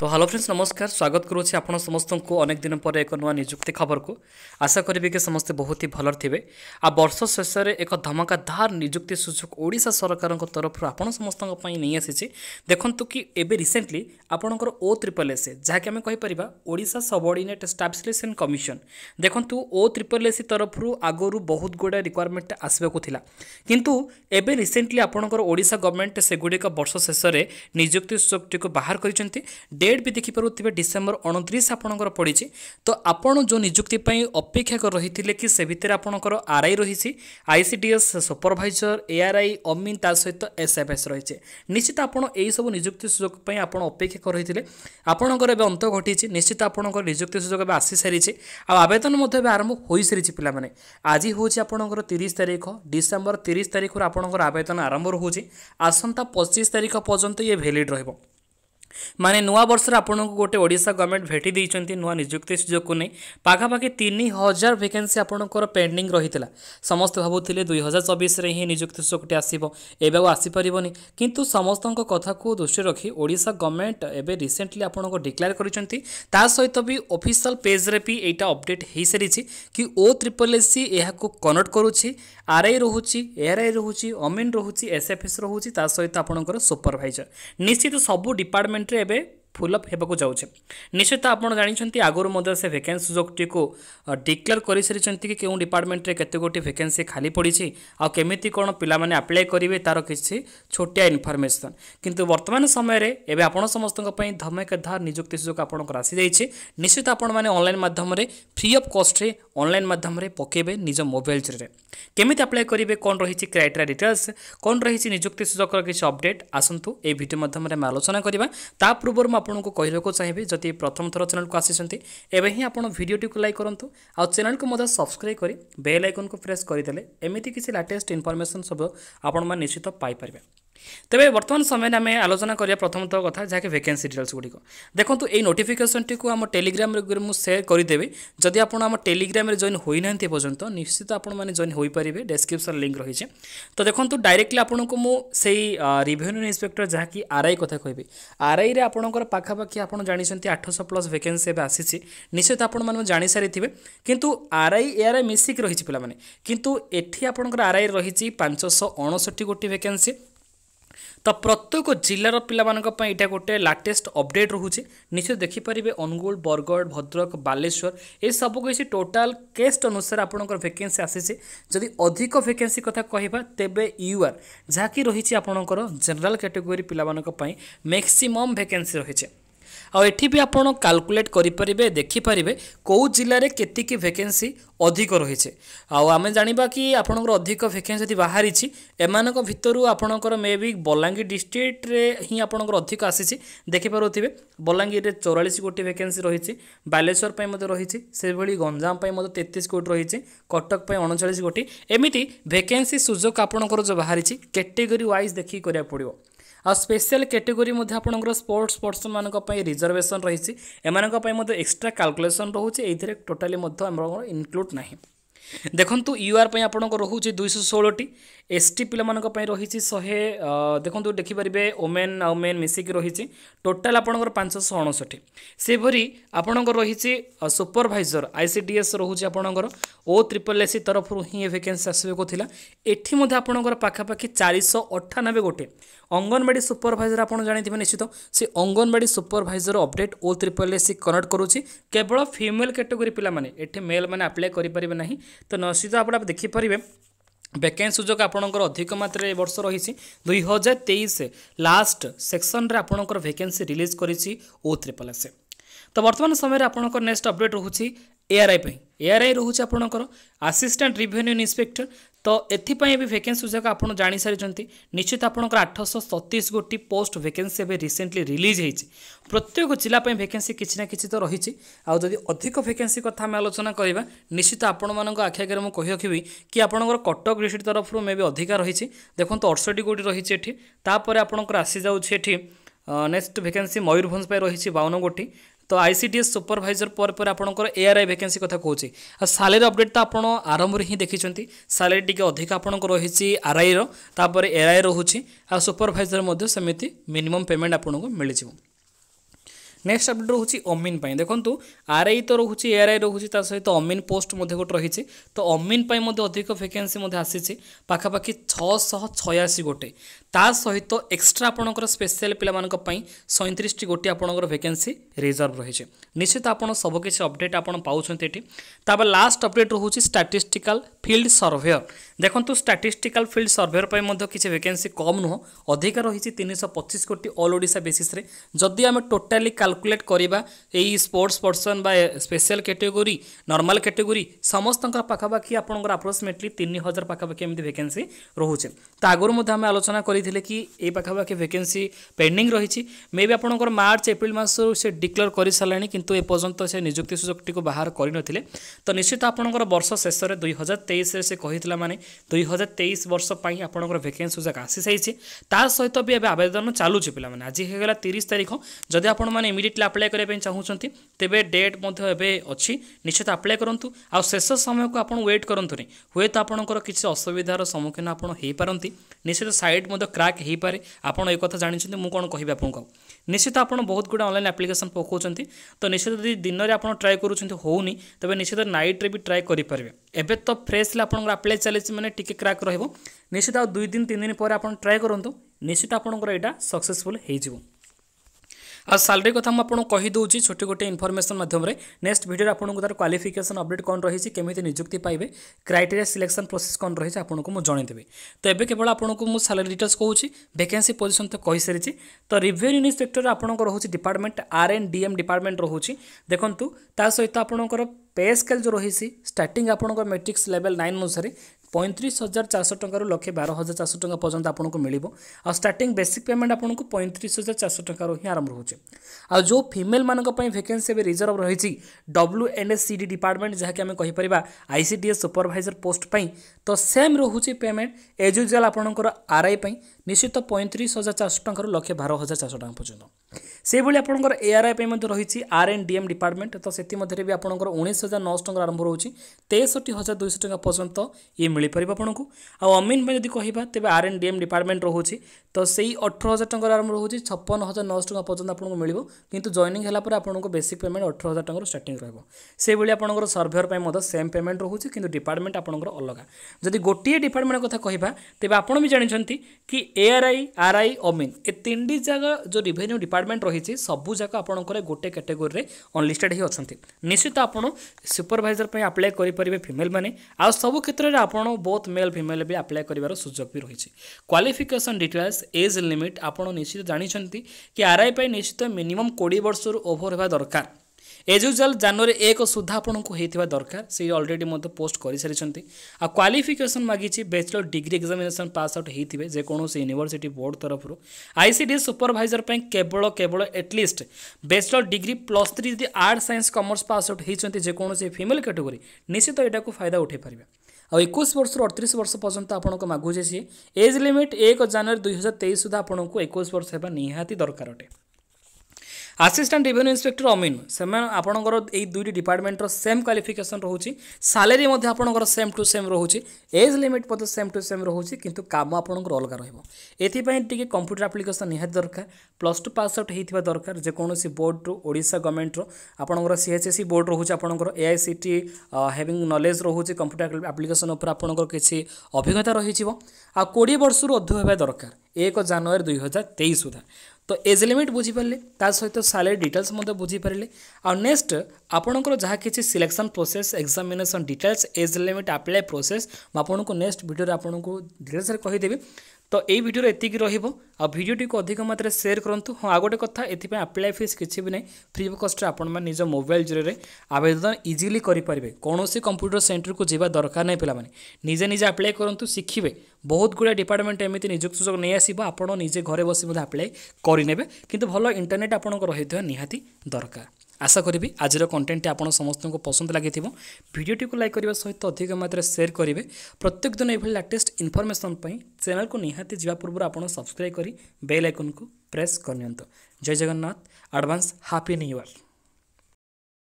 তো hello friends ନମସ୍କାର ସ୍ୱାଗତ କରୁଛି ଆପଣ ସମସ୍ତଙ୍କୁ ଅନେକ ଦିନ ପରେ ଏକ ନୂଆ ନିଯୁକ୍ତି ଖବରକୁ ଆଶା କରିବି କି ସମସ୍ତେ ବହୁତ ହି ଭଲରେ ଥିବେ ଆଉ ବର୍ଷ ଶେଷରେ ଏକ ଧମାକାଧାର ନିଯୁକ୍ତି ସୁଯୋଗ ଓଡ଼ିଶା ସରକାରଙ୍କ ତରଫରୁ ଆପଣ ସମସ୍ତଙ୍କ ପାଇଁ ନେଇ ଆସିଛି ଦେଖନ୍ତୁ କି ଏବେ ରିସେଣ୍ଟଲି ଆପଣଙ୍କର ଓ ତ୍ରିପଲ୍ ଏସ୍ ଯାହାକି ଆମେ କହିପାରିବା Odisha subordinate staff selection commission ଦେଖନ୍ତୁ ଓ ତ୍ରିପଲ୍ ଏସ୍ ତରଫରୁ ଆଗରୁ ବହୁତ ଗୁଡ଼ାଏ ରିକ୍ୱାରମେଣ୍ଟ ଆସିବାକୁ ଥିଲା କିନ୍ତୁ ଏବେ ରିସେଣ୍ଟଲି ଆପଣଙ୍କର ଓଡ଼ିଶା ଗଭର୍ଣ୍ଣମେଣ୍ଟ ସେଗୁଡ଼ିକ ବର୍ଷ ଶେଷରେ ନିଯୁକ୍ତି ସୁଯୋଗଟିକୁ ବାହାର କରିଛନ୍ତି ଡେ ଡେଟ୍ ବି ଦେଖିପାରୁଥିବେ ଡିସେମ୍ବର ଅଣତିରିଶ ଆପଣଙ୍କର ପଡ଼ିଛି ତ ଆପଣ ଯେଉଁ ନିଯୁକ୍ତି ପାଇଁ ଅପେକ୍ଷା ରହିଥିଲେ କି ସେ ଭିତରେ ଆପଣଙ୍କର ଆର୍ଆଇ ରହିଛି ଆଇସିଡିଏସ୍ ସୁପରଭାଇଜର ଏଆର୍ଆଇ ଅମିନ୍ ତା ସହିତ ଏସ୍ଏଫ୍ଏସ୍ ରହିଛି ନିଶ୍ଚିତ ଆପଣ ଏହିସବୁ ନିଯୁକ୍ତି ସୁଯୋଗ ପାଇଁ ଆପଣ ଅପେକ୍ଷା ରହିଥିଲେ ଆପଣଙ୍କର ଏବେ ଅନ୍ତ ଘଟିଛି ନିଶ୍ଚିତ ଆପଣଙ୍କର ନିଯୁକ୍ତି ସୁଯୋଗ ଏବେ ଆସିସାରିଛି ଆଉ ଆବେଦନ ମଧ୍ୟ ଏବେ ଆରମ୍ଭ ହୋଇସାରିଛି ପିଲାମାନେ ଆଜି ହେଉଛି ଆପଣଙ୍କର ତିରିଶ ତାରିଖ ଡିସେମ୍ବର ତିରିଶ ତାରିଖରୁ ଆପଣଙ୍କର ଆବେଦନ ଆରମ୍ଭ ରହୁଛି ଆସନ୍ତା ପଚିଶ ତାରିଖ ପର୍ଯ୍ୟନ୍ତ ଇଏ ଭ୍ୟାଲିଡ଼ ରହିବ মানে নয় বর্ষে আপনার গোটে ওড়শা গভর্নমেন্ট ভেটি দিয়েছেন নয় নিযুক্তি সুযোগ নিয়ে পাখাপাখি তিন হাজার ভেকেন্সি আপনার পেন্ডিং রয়েছে সমস্ত ভাবুলে দুই হাজার চবিশে হি নিযুক্তি সুযোগটি আসব এবে আসিপারনি কিন্তু সমস্ত কথা দৃষ্টি রাখি ওড়শা গভর্নমেন্ট এবে রিসেটলি আপনার ডিক্লেয়ার করেছেন তা সহিত বি অফিসিয়াল পেজরে বি এইটা অপডেট হয়ে সারিছে কি ও ট্রিপল এসি সি এখন কনক্ট আরআই রুচি এআরআই রুচি অমিন রুচি এসএফএস রুচি তা সহ আপনার সুপরভাইজর নিশ্চিত সবু ডিপার্টমেন্ট entreve ଫୁଲ୍ ଅପ୍ ହେବାକୁ ଯାଉଛି ନିଶ୍ଚିତ ଆପଣ ଜାଣିଛନ୍ତି ଆଗରୁ ମଧ୍ୟ ସେ ଭେକେନ୍ସି ସୁଯୋଗଟିକୁ ଡିକ୍ଲେୟାର କରିସାରିଛନ୍ତି କି କେଉଁ ଡିପାର୍ଟମେଣ୍ଟରେ କେତେ ଗୋଟି ଭେକେନ୍ସି ଖାଲି ପଡ଼ିଛି ଆଉ କେମିତି କ'ଣ ପିଲାମାନେ ଆପ୍ଲାଏ କରିବେ ତା'ର କିଛି ଛୋଟିଆ ଇନଫର୍ମେସନ୍ କିନ୍ତୁ ବର୍ତ୍ତମାନ ସମୟରେ ଏବେ ଆପଣ ସମସ୍ତଙ୍କ ପାଇଁ ଧମେକଧାର ନିଯୁକ୍ତି ସୁଯୋଗ ଆପଣଙ୍କର ଆସିଯାଇଛି ନିଶ୍ଚିତ ଆପଣମାନେ ଅନଲାଇନ୍ ମାଧ୍ୟମରେ ଫ୍ରି ଅଫ୍ କଷ୍ଟରେ ଅନଲାଇନ୍ ମାଧ୍ୟମରେ ପକାଇବେ ନିଜ ମୋବାଇଲ୍ସରେ କେମିତି ଆପ୍ଲାଏ କରିବେ କ'ଣ ରହିଛି କ୍ରାଇଟେରିଆ ଡିଟେଲ୍ସ କ'ଣ ରହିଛି ନିଯୁକ୍ତି ସୁଯୋଗର କିଛି ଅପଡ଼େଟ୍ ଆସନ୍ତୁ ଏହି ଭିଡ଼ିଓ ମାଧ୍ୟମରେ ଆମେ ଆଲୋଚନା କରିବା ତା ପୂର୍ବରୁ ଆପଣଙ୍କୁ କହିବାକୁ ଚାହିଁବି ଯଦି ପ୍ରଥମ ଥର ଚ୍ୟାନେଲକୁ ଆସିଛନ୍ତି ଏବେ ହିଁ ଆପଣ ଭିଡ଼ିଓଟିକୁ ଲାଇକ୍ କରନ୍ତୁ ଆଉ ଚ୍ୟାନେଲକୁ ମଧ୍ୟ ସବସ୍କ୍ରାଇବ୍ କରି ବେଲ୍ ଆଇକନ୍କୁ ପ୍ରେସ୍ କରିଦେଲେ ଏମିତି କିଛି ଲାଟେଷ୍ଟ ଇନଫର୍ମେସନ୍ ସବୁ ଆପଣମାନେ ନିଶ୍ଚିତ ପାଇପାରିବେ ତେବେ ବର୍ତ୍ତମାନ ସମୟରେ ଆମେ ଆଲୋଚନା କରିବା ପ୍ରଥମତଃ କଥା ଯାହାକି ଭେକେନ୍ସି ଡିଟେଲ୍ସ ଗୁଡ଼ିକ ଦେଖନ୍ତୁ ଏଇ ନୋଟିଫିକେସନଟିକୁ ଆମ ଟେଲିଗ୍ରାମରେ ମୁଁ ସେୟାର କରିଦେବି ଯଦି ଆପଣ ଆମ ଟେଲିଗ୍ରାମରେ ଜଏନ୍ ହୋଇନାହାନ୍ତି ପର୍ଯ୍ୟନ୍ତ ନିଶ୍ଚିତ ଆପଣମାନେ ଜଏନ୍ ହୋଇପାରିବେ ଡେସ୍କ୍ରିପସନ୍ ଲିଙ୍କ୍ ରହିଛି ତ ଦେଖନ୍ତୁ ଡାଇରେକ୍ଟଲି ଆପଣଙ୍କୁ ମୁଁ ସେଇ ରିଭେନ୍ୟୁ ଇନ୍ସପେକ୍ଟର ଯାହାକି ଆର୍ଆଇ କଥା କହିବି ଆର୍ଆଇରେ ଆପଣଙ୍କର ପାଖାପାଖି ଆପଣ ଜାଣିଛନ୍ତି ଆଠଶହ ପ୍ଲସ୍ ଭେକେନ୍ସି ଏବେ ଆସିଛି ନିଶ୍ଚିତ ଆପଣମାନେ ଜାଣିସାରିଥିବେ କିନ୍ତୁ ଆର୍ଆଇ ଏଆର୍ଆଇ ମିଶିକି ରହିଛି ପିଲାମାନେ କିନ୍ତୁ ଏଠି ଆପଣଙ୍କର ଆର୍ଆଇ ରହିଛି ପାଞ୍ଚଶହ ଅଣଷଠି ଗୋଟି ଭେକେନ୍ସି ତ ପ୍ରତ୍ୟେକ ଜିଲ୍ଲାର ପିଲାମାନଙ୍କ ପାଇଁ ଏଇଟା ଗୋଟେ ଲାଟେଷ୍ଟ ଅପଡ଼େଟ୍ ରହୁଛି ନିଶ୍ଚିତ ଦେଖିପାରିବେ ଅନୁଗୁଳ ବରଗଡ଼ ଭଦ୍ରକ ବାଲେଶ୍ୱର ଏସବୁ କିଛି ଟୋଟାଲ କେଷ୍ଟ ଅନୁସାରେ ଆପଣଙ୍କର ଭେକେନ୍ସି ଆସିଛି ଯଦି ଅଧିକ ଭେକେନ୍ସି କଥା କହିବା ତେବେ ୟୁଆର୍ ଯାହାକି ରହିଛି ଆପଣଙ୍କର ଜେନେରାଲ କ୍ୟାଟେଗୋରୀ ପିଲାମାନଙ୍କ ପାଇଁ ମ୍ୟାକ୍ସିମମ୍ ଭେକେନ୍ସି ରହିଛି আঠি বি আপনার কাল্কুলেট করে পে দেখিপারে কেউ জেলার কেতিকি ভ্যাকেন্সি অধিক রয়েছে আমি জাঁয়া কি আপনার অধিক ভ্যাকেন্সি যদি বাহারিছি এমান ভিতর আপনার মে বি বলাঙ্গীর ডিস্ট্রিক্টরে হি আপনার অধিক আসিছি দেখিপারে বলাঙ্গীরের চৌরাশ কোটি ভ্যাকেন্সি রয়েছে বালেশ্বর রয়েছে সেভাবে গঞ্জাম তেত্রিশ কোটি রয়েছে কটক অণচাশ কোটি এমিটি ভ্যাকেন্সি সুযোগ আপনার যে বাহারিছি ক্যাটেগোরি ওয়াইজ দেখি করা পড়ব ᱟ স্পেশাল ᱠᱮᱴᱮᱜᱚᱨᱤ ᱢᱩᱫᱷᱮ ᱟᱯᱱᱚᱜᱚᱨ ᱥᱯᱚᱨᱴᱥ ᱯᱚᱨᱥᱚᱱ ᱢᱟᱱᱠᱚ ᱯᱮ ᱨᱤᱡᱟᱨᱵᱮᱥᱚᱱ ᱨᱟᱦᱤᱥᱤ ᱮᱢᱟᱱᱠᱚ ᱯᱮ ᱢᱩᱫᱷᱮ ᱮᱠᱥᱴᱨᱟ ᱠᱟᱞᱠᱩᱞᱮᱥᱚᱱ ᱨᱟᱦᱩᱪᱷᱮ ᱮᱫᱷᱮᱨᱮ ᱴᱚᱴᱟᱞᱤ ᱢᱩᱫᱷᱮ ᱟᱢᱨᱚᱜᱚ ᱤᱱᱠᱞᱩಡ್ ᱱᱟᱦᱤ ଦେଖନ୍ତୁ ୟୁଆର୍ ପାଇଁ ଆପଣଙ୍କ ରହୁଛି ଦୁଇଶହ ଷୋହଳଟି ଏସ୍ ଟି ପିଲାମାନଙ୍କ ପାଇଁ ରହିଛି ଶହେ ଦେଖନ୍ତୁ ଦେଖିପାରିବେ ଓମେନ୍ ଆଉ ମେନ୍ ମିଶିକି ରହିଛି ଟୋଟାଲ୍ ଆପଣଙ୍କର ପାଞ୍ଚଶହ ଅଣଷଠି ସେହିପରି ଆପଣଙ୍କର ରହିଛି supervisor I C D S ରହୁଛି ଆପଣଙ୍କର ଓ ତ୍ରିପଲ୍ ଏସ୍ ସି ତରଫରୁ ହିଁ ଏ ଭେକେନ୍ସି ଆସିବାକୁ ଥିଲା ଏଠି ମଧ୍ୟ ଆପଣଙ୍କର ପାଖାପାଖି ଚାରିଶହ ଅଠାନବେ ଗୋଟେ ଅଙ୍ଗନବାଡ଼ି ସୁପରଭାଇଜର ଆପଣ ଜାଣିଥିବେ ନିଶ୍ଚିତ ସେ anganwadi supervisor update O triple S C connect କରୁଛି କେବଳ ଫିମେଲ୍ କାଟେଗୋରୀ ପିଲାମାନେ ଏଠି ମେଲ୍ମାନେ ଆପ୍ଲାଏ କରିପାରିବେ ନାହିଁ ତ ନିଶ୍ଚିତ ଆପଣ ଦେଖିପାରିବେ ଭ୍ୟାକେନ୍ସି ସୁଯୋଗ ଆପଣଙ୍କର ଅଧିକ ମାତ୍ରାରେ ଏ ବର୍ଷ ରହିଛି ଦୁଇ ହଜାର ତେଇଶ ଲାଷ୍ଟ ସେକ୍ସନରେ ଆପଣଙ୍କର ଭ୍ୟାକେନ୍ସି ରିଲିଜ୍ କରିଛି ଓ ତ୍ରିପଲ୍ ଏସ୍ ତ ବର୍ତ୍ତମାନ ସମୟରେ ଆପଣଙ୍କର ନେକ୍ସଟ ଅପଡ଼େଟ୍ ରହୁଛି ଏଆର୍ଆଇ ପାଇଁ ଏଆର୍ଆଇ ରହୁଛି ଆପଣଙ୍କର ଆସିଷ୍ଟାଣ୍ଟ ରିଭେନ୍ୟୁ ଇନ୍ସପେକ୍ଟର ତ ଏଥିପାଇଁ ଏବେ ଭେକେନ୍ସି ଯାକ ଆପଣ ଜାଣିସାରିଛନ୍ତି ନିଶ୍ଚିତ ଆପଣଙ୍କର ଆଠଶହ ସତେଇଶ ଗୋଟି ପୋଷ୍ଟ ଭେକେନ୍ସି ଏବେ ରିସେଣ୍ଟଲି ରିଲିଜ୍ ହେଇଛି ପ୍ରତ୍ୟେକ ଜିଲ୍ଲା ପାଇଁ ଭେକେନ୍ସି କିଛି ନା କିଛି ତ ରହିଛି ଆଉ ଯଦି ଅଧିକ ଭେକେନ୍ସି କଥା ଆମେ ଆଲୋଚନା କରିବା ନିଶ୍ଚିତ ଆପଣମାନଙ୍କ ଆଖି ଆଗରେ ମୁଁ କହି ରଖିବି କି ଆପଣଙ୍କର କଟକ ଡିଷ୍ଟ୍ରିକ୍ଟ ତରଫରୁ ମେ ବି ଅଧିକା ରହିଛି ଦେଖନ୍ତୁ ଅଠଷଠି ଗୋଟି ରହିଛି ଏଠି ତାପରେ ଆପଣଙ୍କର ଆସିଯାଉଛି ଏଠି ନେକ୍ସଟ ଭେକେନ୍ସି ମୟୂରଭଞ୍ଜ ପାଇଁ ରହିଛି ବାଉନ ଗୋଟି ତ I C D S supervisor ପରେ ପରେ ଆପଣଙ୍କର ଏଆର୍ଆଇ ଭ୍ୟାକେନ୍ସି କଥା କହୁଛି ଆଉ ସାଲେରୀ ଅପଡ଼େଟ୍ ତ ଆପଣ ଆରମ୍ଭରୁ ହିଁ ଦେଖିଛନ୍ତି ସାଲେରୀ ଟିକେ ଅଧିକ ଆପଣଙ୍କ ରହିଛି ଆର୍ଆଇର ତାପରେ ଏଆର୍ଆଇ ରହୁଛି ଆଉ ସୁପରଭାଇଜର ମଧ୍ୟ ସେମିତି ମିନିମମ୍ ପେମେଣ୍ଟ ଆପଣଙ୍କୁ ମିଳିଯିବ নেক্সট ଅପଡେଟ୍ ରହୁଛି ଅମିନ୍ ପାଇଁ ଦେଖନ୍ତୁ ଆର୍ଆଇ ତ ରହୁଛି ଏଆର୍ଆଇ ରହୁଛି ତା ସହିତ ଅମିନ୍ ପୋଷ୍ଟ ମଧ୍ୟ ଗୋଟେ ରହିଛି ତ ଅମିନ୍ ପାଇଁ ମଧ୍ୟ ଅଧିକ ଭେକେନ୍ସି ମଧ୍ୟ ଆସିଛି ପାଖାପାଖି ଛଅଶହ ଛୟାଅଶୀ ଗୋଟେ ତା ସହିତ ଏକ୍ସଟ୍ରା ଆପଣଙ୍କର ସ୍ପେଶାଲ ପିଲାମାନଙ୍କ ପାଇଁ ସଇଁତିରିଶଟି ଗୋଟି ଆପଣଙ୍କର ଭେକେନ୍ସି ରିଜର୍ଭ ରହିଛି ନିଶ୍ଚିତ ଆପଣ ସବୁକିଛି ଅପଡେଟ୍ ଆପଣ ପାଉଛନ୍ତି ଏଠି ତାପରେ ଲାଷ୍ଟ ଅପଡେଟ୍ ରହୁଛି ଷ୍ଟାଟିଷ୍ଟିକାଲ ফিল্ড সর্ভেয়র দেখন্তু স্টাটিষ্টিকাল ফিল্ড সর্ভেয়র পাই মধ্য কিছু ভ্যাকেন্সি কম নুহ অধিক রয়েছে তিনশো পঁচিশ কোটি অল ওড়িশা বেসিসে যদি আমি টোটালি কাল্কুলেট করা এই স্পোর্টস পর্সন বা স্পেশাল ক্যাটেগোরি নর্মাল ক্যাটেগোরি সমস্ত পাখাপাখি আপনার আপ্রোক্সিমেটলি তিন হাজার পাখাপাখি এমনি ভ্যাকেন্সি রয়েছে তো আগর মধ্যে আমি আলোচনা করে কি এই পাখাপাখি ভ্যাকেন্সি পেন্ডিং রয়েছে মেবি আপনার মার্চ এপ্রিল মাস সে ডিক্লেয়ার করে সারা কিন্তু এপর্যন্ত সে নিযুক্তি সুযোগটি বাহার করে নথিলে তো নিশ্চিত আপনার বর্ষ শেষে দুই হাজার তেইশে সে কহিলা মানে দুই হাজার তেইশ বর্ষ পাই আপনার ভ্যাকেন্সি যাক আসি সাইছে তা সহিত বি এবে আবেদন চালুছে পিলা মানে আজি হয়ে গেল তিরিশ তারিখ যদি আপনার মানে ইমিডিয়েটলি আপ্লাই করা চাহুমান তেবে ডেট মধ্যে এবে অছি নিশ্চিত আপ্লাই করতু আেষ সময়কু আপনার ওয়েট করতুনি হুয়েত আপনার কিছু অসুবিধার সম্মুখীন আপনার হয়ে পারতি নিশ্চিত সাইট মধ্যে ক্রাক হয়ে পে আপনার এই কথা জাঁচান মু কোণ কহবি আপনার নিশ্চিত আপনার বহুত গুড়ে অনলাইন আপ্লিকেসন পকাউছেন তো নিশ্চিত যদি দিনরে আপনার ট্রাই করছেন হোনি তবে নিশ্চিত নাইট্রে বি ট্রাই করে এবে তো ফ্রেশ প্রেসলে আপনার আপ্লাই চালিছে মানে টিকি ক্রাক রহব নিশ্চিত আউ দুই দিন তিন দিন পরে আপনার ট্রাই করতু নিশ্চিত আপনার এটা সকসেসফুল হয়ে যাব आ सालरी कथा मुझे छोटे गोटे इनफर्मेशन मध्यम नेक्स्ट भिडियो आपको तार क्वाफिकेसन अपडेट कौन रही कमी निजुक्ति पाए क्राइटेरिया सिलेक्शन प्रोसेस कौन रही है आपको मुझे जनईदेवी तो ये केवल आपको मुझे सालरी डिटेल्स कहूँ भैकेन्सी पोजिशन तो कही सारी तो रिभेन्यू इन्स्पेक्टर आपंकर रोचे department R and DM department रोचे देखूँ ता सहित आपंकर पे स्केल जो रही स्टार्ट ଆପଣଙ୍କର मेट्रिक्स लेवल नाइन अनुसार পঁয়ত্রিশ হাজার চারশো টঙ্কার লক্ষে বার হাজার চারশো টঙ্কা পর্যন্ত আপনার মিলব আর স্টার্টিং বেসিক পেমেন্ট আপনার পঁয়ত্রিশ হাজার চারশো টঙ্কার হি আরম্ভ হচ্ছে আর যে ফিমেল মানি ভ্যাকেন্সি এবার রিজর্ভ রয়েছে W and S CD department যা আমি কহিপার আইসিডিএস সুপরভাইজর পোস্ট পাই তো সেম রহুচি পেমেন্ট এজ ইউজুয়াল আপনার আরআই নিশ্চিত পঁয়ত্রিশ হাজার চারশো টঙ্কার লক্ষে বার হাজার চারশো টঙ্কা পর্যন্ত ସେହିଭଳି ଆପଣଙ୍କର ଏଆର୍ଆଇ ପାଇଁ ମଧ୍ୟ ରହିଛି ଆର୍ ଏଣ୍ଡ ଡିଏମ୍ ଡିପାର୍ଟମେଣ୍ଟ ତ ସେଥିମଧ୍ୟରେ ବି ଆପଣଙ୍କର ଉଣେଇଶ ହଜାର ନଅଶହ ଟଙ୍କାର ଆରମ୍ଭ ରହୁଛି ତେଷଠି ହଜାର ଦୁଇଶହ ଟଙ୍କା ପର୍ଯ୍ୟନ୍ତ ଇଏ ମିଳିପାରିବ ଆପଣଙ୍କୁ ଆଉ ଅମିନ ପାଇଁ ଯଦି କହିବା ତେବେ ଆର୍ ଏଣ୍ଡ ଡିଏମ୍ ଡିପାର୍ଟମେଣ୍ଟ ରହୁଛି ତ ସେଇ ଅଠର ହଜାର ଟଙ୍କାର ଆରମ୍ଭ ରହୁଛି ଛପନ ହଜାର ନଅଶହ ଟଙ୍କା ପର୍ଯ୍ୟନ୍ତ ଆପଣଙ୍କୁ ମିଳିବ କିନ୍ତୁ ଜଏନିଂ ହେଲା ପରେ ଆପଣଙ୍କୁ ବେସିକ୍ ପେମେଣ୍ଟ ଅଠର ହଜାର ଟଙ୍କାରୁ ଷ୍ଟାର୍ଟିଂ ରହିବ ସେହିଭଳି ଆପଣଙ୍କର ସର୍ଭେୟର ପାଇଁ ମଧ୍ୟ ସେମ୍ ପେମେଣ୍ଟ ରହୁଛି କିନ୍ତୁ ଡିପାର୍ଟମେଣ୍ଟ ଆପଣଙ୍କର ଅଲଗା ଯଦି ଗୋଟିଏ ଡିପାର୍ଟମେଣ୍ଟ କଥା କହିବା ତେବେ ଆପଣ ବି ଜାଣିଛନ୍ତି କି ଏଆର୍ଆଇ ଆର୍ଆଇ ଅମିନ ଏ ତିନି ଜାଗା ଯେଉଁ ରିଭେନ୍ୟୁ ଡିପାର୍ଟମେଣ୍ଟ ডিপার্টমেন্ট রয়েছে সবুযাক আপনার গোটে ক্যাটেগোরি অনলিষ্টেড হয়ে অনেক নিশ্চিত আপনার সুপরভাইজর আপ্লাই করে পারে ফিমেল মানে আবু ক্ষেত্রে আপনার বোথ মেল ফিমেল বি আপ্লাই করার সুযোগ বি রয়েছে କ୍ୱାଲିଫିକେସନ୍ ଡିଟେଲ୍ସ ଏଜ୍ ଲିମିଟ୍ ଆପଣ ନିଶ୍ଚିତ ଜାଣିଛନ୍ତି କି ଆର୍ଆଇ ପାଇଁ ନିଶ୍ଚିତ ମିନିମମ୍ କୋଡ଼ିଏ ବର୍ଷରୁ ଓଭର୍ ହେବା ଦରକାର एज यूजुआल जानुआरी एक सुधा आपको होता दरकार से अलरेडी मतलब पोस्ट कर सारी क्वाफिकेसन मागिची bachelor degree examination pass out होते जेकोसी से बोर्ड तरफ आईसीडी सुपरभाइजर पर केवल केवल at least bachelor degree plus three जी art science commerce pass out होती जेकोसी फिमेल कैटेगोरी निश्चित तो यहाँ फायदा उठे पारे ଆଉ ଏକୋଇଶ ବର୍ଷରୁ वर्ष पर्यटन ପର୍ଯ୍ୟନ୍ତ ଆପଣଙ୍କୁ ମାଗୁଛି ସିଏ ଏଜ୍ ଲିମିଟ୍ ଏକ ଜାନୁଆରୀ ଦୁଇହଜାର ତେଇଶ ସୁଦ୍ଧା ଆପଣଙ୍କୁ ଏକୋଇଶ ବର୍ଷ ହେବା ନିହାତି ଦରକାର ଅଟେ ଆସିଷ୍ଟାଣ୍ଟ ରେଭିନ୍ୟୁ ଇନ୍ସପେକ୍ଟର ଅମିନ ସେମାନେ ଆପଣଙ୍କର ଏଇ ଦୁଇଟି ଡିପାର୍ଟମେଣ୍ଟର ସେମ୍ କ୍ୱାଲିଫିକେସନ୍ ରହୁଛି ସାଲେରୀ ମଧ୍ୟ ଆପଣଙ୍କର ସେମ୍ ଟୁ ସେମ୍ ରହୁଛି ଏଜ୍ ଲିମିଟ୍ ମଧ୍ୟ ସେମ୍ ଟୁ ସେମ୍ ରହୁଛି କିନ୍ତୁ କାମ ଆପଣଙ୍କର ଅଲଗା ରହିବ ଏଥିପାଇଁ ଟିକେ କମ୍ପ୍ୟୁଟର ଆପ୍ଲିକେସନ୍ ନିହାତି ଦରକାର ପ୍ଲସ୍ ଟୁ ପାସ୍ ଆଉଟ୍ ହେଇଥିବା ଦରକାର ଯେକୌଣସି ବୋର୍ଡ଼ରୁ ଓଡ଼ିଶା ଗଭର୍ଣ୍ଣମେଣ୍ଟର ଆପଣଙ୍କର ସିଏଚ୍ଏସ୍ସି ବୋର୍ଡ଼ ରହୁଛି ଆପଣଙ୍କର ଏଆଇସିଟି ହେଭିଂ ନଲେଜ୍ ରହୁଛି କମ୍ପ୍ୟୁଟର ଆପ୍ଲିକେସନ୍ ଉପରେ ଆପଣଙ୍କର କିଛି ଅଭିଜ୍ଞତା ରହିଯିବ ଆଉ କୋଡ଼ିଏ ବର୍ଷରୁ ଅଧିକ ହେବା ଦରକାର ଏକ ଜାନୁଆରୀ ଦୁଇ ହଜାର ତେଇଶ ସୁଦ୍ଧା तो एज लिमिट बुझीपारे सहित सालरी डिटेल्स बुझीपारे आक्स्ट आपंकर जहाँ किसी selection process examination details age limit apply process मुझे नेक्स्ट भिडियो आपको डिटेल्स कहीदेवी তো ଏଇ ଭିଡ଼ିଓରେ ଏତିକି ରହିବ ଆଉ ଭିଡ଼ିଓଟିକୁ ଅଧିକ ମାତ୍ରାରେ ସେୟାର କରନ୍ତୁ ହଁ ଆଉ ଗୋଟେ କଥା ଏଥିପାଇଁ ଆପ୍ଲାଏ ଫିସ୍ କିଛି ବି ନାହିଁ ଫ୍ରି ଅଫ୍ କଷ୍ଟରେ ଆପଣମାନେ ନିଜ ମୋବାଇଲ ଜରିଆରେ ଆବେଦନ ଇଜିଲି କରିପାରିବେ କୌଣସି କମ୍ପ୍ୟୁଟର ସେଣ୍ଟରକୁ ଯିବା ଦରକାର ନାହିଁ ପିଲାମାନେ ନିଜେ ନିଜେ ଆପ୍ଲାଏ କରନ୍ତୁ ଶିଖିବେ ବହୁତ ଗୁଡ଼ିଏ ଡିପାର୍ଟମେଣ୍ଟ ଏମିତି ନିଯୁକ୍ତି ସୁଯୋଗ ନେଇ ଆସିବ ଆପଣ ନିଜେ ଘରେ ବସି ମଧ୍ୟ ଆପ୍ଲାଏ କରିନେବେ କିନ୍ତୁ ଭଲ ଇଣ୍ଟରନେଟ୍ ଆପଣଙ୍କର ରହିଥିବା ନିହାତି ଦରକାର ଆଶା କରିବି ଆଜିର କଣ୍ଟେଣ୍ଟଟି ଆପଣ ସମସ୍ତଙ୍କୁ ପସନ୍ଦ ଲାଗିଥିବ ଭିଡ଼ିଓଟିକୁ ଲାଇକ୍ କରିବା ସହିତ ଅଧିକ ମାତ୍ରାରେ ସେୟାର କରିବେ ପ୍ରତ୍ୟେକ ଦିନ ଏଭଳି ଲାଟେଷ୍ଟ ଇନଫର୍ମେସନ୍ ପାଇଁ ଚ୍ୟାନେଲକୁ ନିହାତି ଯିବା ପୂର୍ବରୁ ଆପଣ ସବସ୍କ୍ରାଇବ୍ କରି ବେଲ୍ ଆଇକନ୍କୁ ପ୍ରେସ୍ କରିନିଅନ୍ତୁ Jay Jagannath advance happy new year